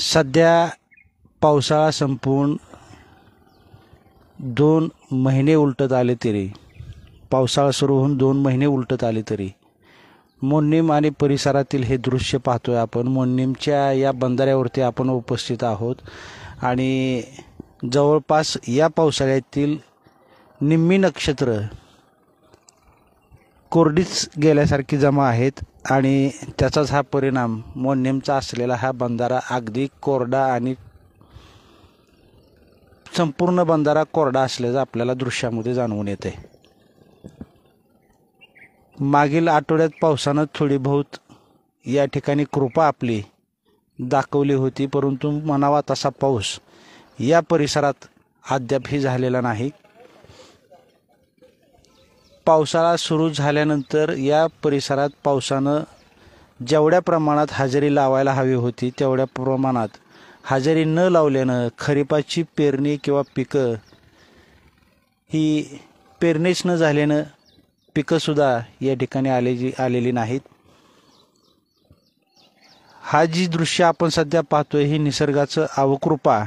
सध्या पावसाळा संपून दोन महिने उलटत आले तरी पावसाळा सुरू होऊन दोन महिने उलटत आले तरी मोन्नीम आणि परिसरातील हे दृश्य पाहतोय आपण मोन्नीमच्या या बंधाऱ्यावरती आपण उपस्थित आहोत आणि जवळपास या पावसाळ्यातील निम्मी नक्षत्र कोरडीच गेल्यासारखी जमा आहेत आणि त्याचाच हा परिणाम मोन्यमचा असलेला हा बंधारा अगदी कोरडा आणि संपूर्ण बंधारा कोरडा असल्याचं आपल्याला दृश्यामध्ये जाणवून येते मागील आठवड्यात पावसानं थोडी बहुत या ठिकाणी कृपा आपली दाखवली होती परंतु म्हणावा तसा पाऊस या परिसरात अद्यापही झालेला नाही पावसाळा सुरू झाल्यानंतर या परिसरात पावसानं जेवढ्या प्रमाणात हजेरी लावायला हवी होती तेवढ्या प्रमाणात हजेरी न लावल्यानं खरीपाची पेरणी किंवा पिकं ही पेरणीच न झाल्यानं पिकंसुद्धा या ठिकाणी जी आलेली नाहीत हा जी दृश्य आपण सध्या पाहतोय ही निसर्गाचं अवकृपा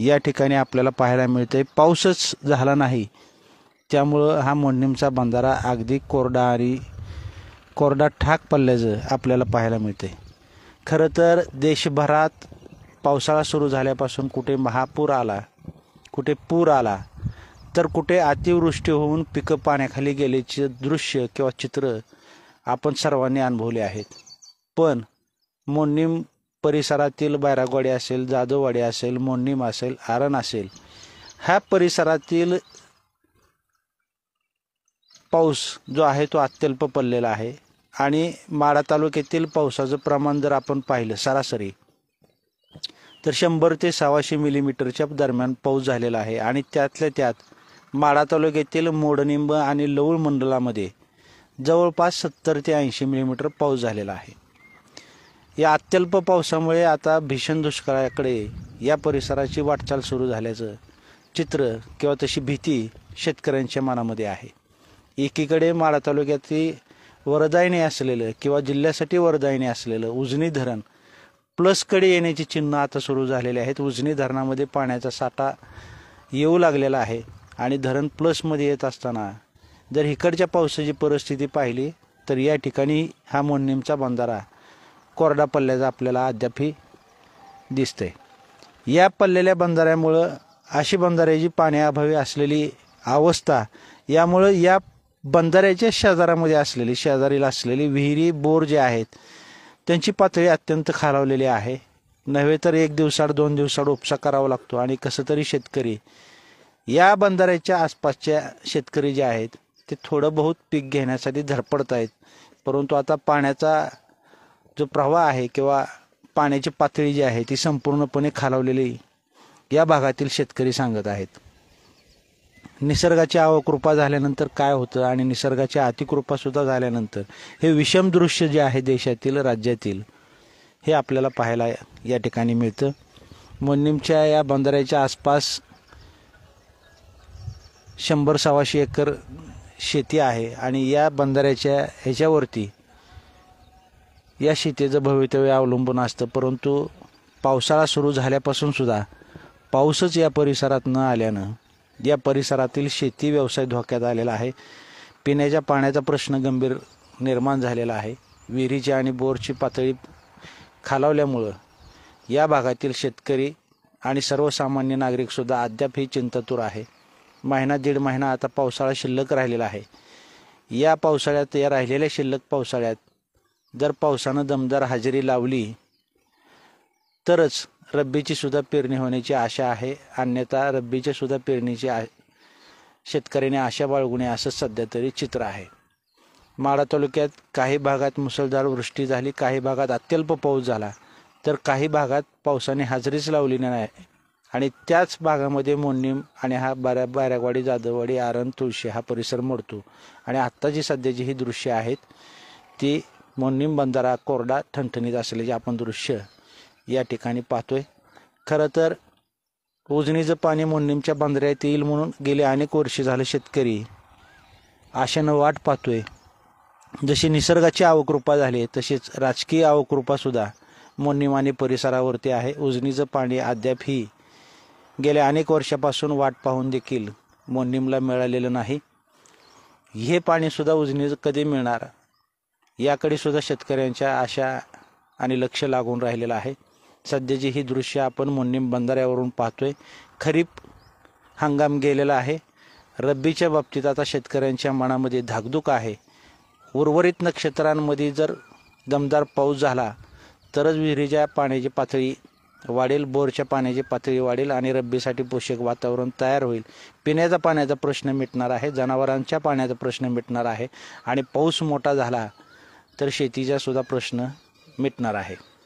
या ठिकाणी आपल्याला पाहायला मिळते पाऊसच झाला नाही त्यामुळं हा मोडणीमचा बंधारा अगदी कोरडा आणि कोरडा ठाक पडल्याचं आपल्याला पाहायला मिळते खरं तर देशभरात पावसाळा सुरू झाल्यापासून कुठे महापूर आला कुठे पूर आला तर कुठे अतिवृष्टी होऊन पिकं पाण्याखाली गेल्याचे दृश्य किंवा चित्र आपण सर्वांनी अनुभवले आहेत पण मोनिम परिसरातील बैरागवाडी असेल जाधववाडी असेल मोन्नीम असेल आरण असेल ह्या परिसरातील पाऊस जो आहे तो अत्यल्प पडलेला आहे आणि माडा तालुक्यातील पावसाचं प्रमाण जर आपण पाहिलं सरासरी तर शंभर ते सहाशे मिलीमीटरच्या दरम्यान पाऊस झालेला आहे आणि त्यातल्या त्यात माडा तालुक्यातील मोडनिंब आणि लवळ मंडलामध्ये जवळपास सत्तर ते ऐंशी मिलीमीटर पाऊस झालेला आहे या अत्यल्प पावसामुळे आता भीषण दुष्काळाकडे या परिसराची वाटचाल सुरू झाल्याचं चित्र किंवा तशी भीती शेतकऱ्यांच्या मनामध्ये आहे एकीकडे माळा तालुक्यातली वरदायने असलेलं किंवा जिल्ह्यासाठी वरदायने असलेलं उजनी धरण प्लसकडे येण्याची चिन्ह आता सुरू झालेली आहेत उजनी धरणामध्ये पाण्याचा साठा येऊ लागलेला आहे आणि धरण प्लसमध्ये येत असताना जर इकडच्या पावसाची परिस्थिती पाहिली तर या ठिकाणी हा मोन्नीमचा बंधारा कोरडा पल्ल्याचा आपल्याला अद्यापही दिसते या पल्लेल्या बंधाऱ्यामुळं अशी बंधाऱ्याची पाण्याअभावी असलेली अवस्था यामुळं या बंधाऱ्याच्या शेजारामध्ये असलेली शेजारीला असलेली विहिरी बोर जे आहेत त्यांची पातळी अत्यंत खालावलेली आहे नव्हे तर एक दिवसाड दोन दिवसाड उपसा करावा लागतो आणि कसं तरी शेतकरी या बंधाऱ्याच्या आसपासच्या शेतकरी जे आहेत ते थोडं बहुत पीक घेण्यासाठी धडपडत आहेत परंतु आता पाण्याचा जो प्रवाह आहे किंवा पाण्याची पातळी जी आहे ती संपूर्णपणे खालावलेली या भागातील शेतकरी सांगत आहेत निसर्गाची आवकृपा झाल्यानंतर काय होतं आणि निसर्गाची अतिकृपासुद्धा झाल्यानंतर हे विषम दृश्य जे आहे देशातील राज्यातील हे आपल्याला पाहायला या ठिकाणी मिळतं मोन्नीमच्या या बंदाऱ्याच्या आसपास शंभर सव्वाशे एकर शेती आहे आणि या बंदऱ्याच्या ह्याच्यावरती या शेतीचं भवितव्य अवलंबून असतं परंतु पावसाळा सुरू झाल्यापासून सुद्धा पाऊसच या परिसरात न आल्यानं या परिसरातील शेती व्यवसाय धोक्यात आलेला आहे पिण्याच्या पाण्याचा प्रश्न गंभीर निर्माण झालेला आहे विहिरीची आणि बोरची पातळी खालावल्यामुळं या भागातील शेतकरी आणि सर्वसामान्य नागरिकसुद्धा अद्याप ही चिंतातूर आहे महिना दीड महिना आता पावसाळा शिल्लक राहिलेला आहे या पावसाळ्यात या राहिलेल्या शिल्लक पावसाळ्यात जर पावसानं दमदार हजेरी लावली तरच रब्बीची सुद्धा पेरणी होण्याची आशा आहे अन्यथा रब्बीच्या सुद्धा पेरणीची आ शेतकऱ्याने आशा बाळगू नये असं सध्या तरी चित्र आहे माळा तालुक्यात काही भागात मुसळधार वृष्टी झाली काही भागात अत्यल्प पाऊस झाला तर काही भागात पावसाने हजेरीच लावली नाही आणि त्याच भागामध्ये मोन्नीम आणि हा बऱ्या बारागवाडी जाधववाडी आरण तुळशी हा परिसर मोडतो आणि जी सध्याची ही दृश्य आहेत ती मोन्नीम बंधारा कोरडा ठणठणीत असल्याचे आपण दृश्य या ठिकाणी पाहतोय खरं तर उजनीचं पाणी मोंडीमच्या बांधऱ्यात येईल म्हणून गेले अनेक वर्षे झाले शेतकरी आशेनं वाट पाहतोय जशी निसर्गाची आवकृपा झाली तशीच राजकीय आवकृपासुद्धा आणि परिसरावरती आहे उजनीचं पाणी अद्याप ही गेल्या अनेक वर्षापासून वाट पाहून देखील मोन्नीमला मिळालेलं नाही हे पाणीसुद्धा उजनीचं कधी मिळणार याकडे सुद्धा शेतकऱ्यांच्या आशा आणि लक्ष लागून राहिलेलं आहे सध्याची ही दृश्य आपण मुन्नीम बंधाऱ्यावरून पाहतोय खरीप हंगाम गेलेला आहे रब्बीच्या बाबतीत आता शेतकऱ्यांच्या मनामध्ये धाकधूक आहे उर्वरित नक्षत्रांमध्ये जर दमदार पाऊस झाला तरच विहिरीच्या पाण्याची पातळी वाढेल बोरच्या पाण्याची पातळी वाढेल आणि रब्बीसाठी पोषक वातावरण तयार होईल पिण्याचा पाण्याचा प्रश्न मिटणार आहे जनावरांच्या पाण्याचा प्रश्न मिटणार आहे आणि पाऊस मोठा झाला तर शेतीचा सुद्धा प्रश्न मिटणार आहे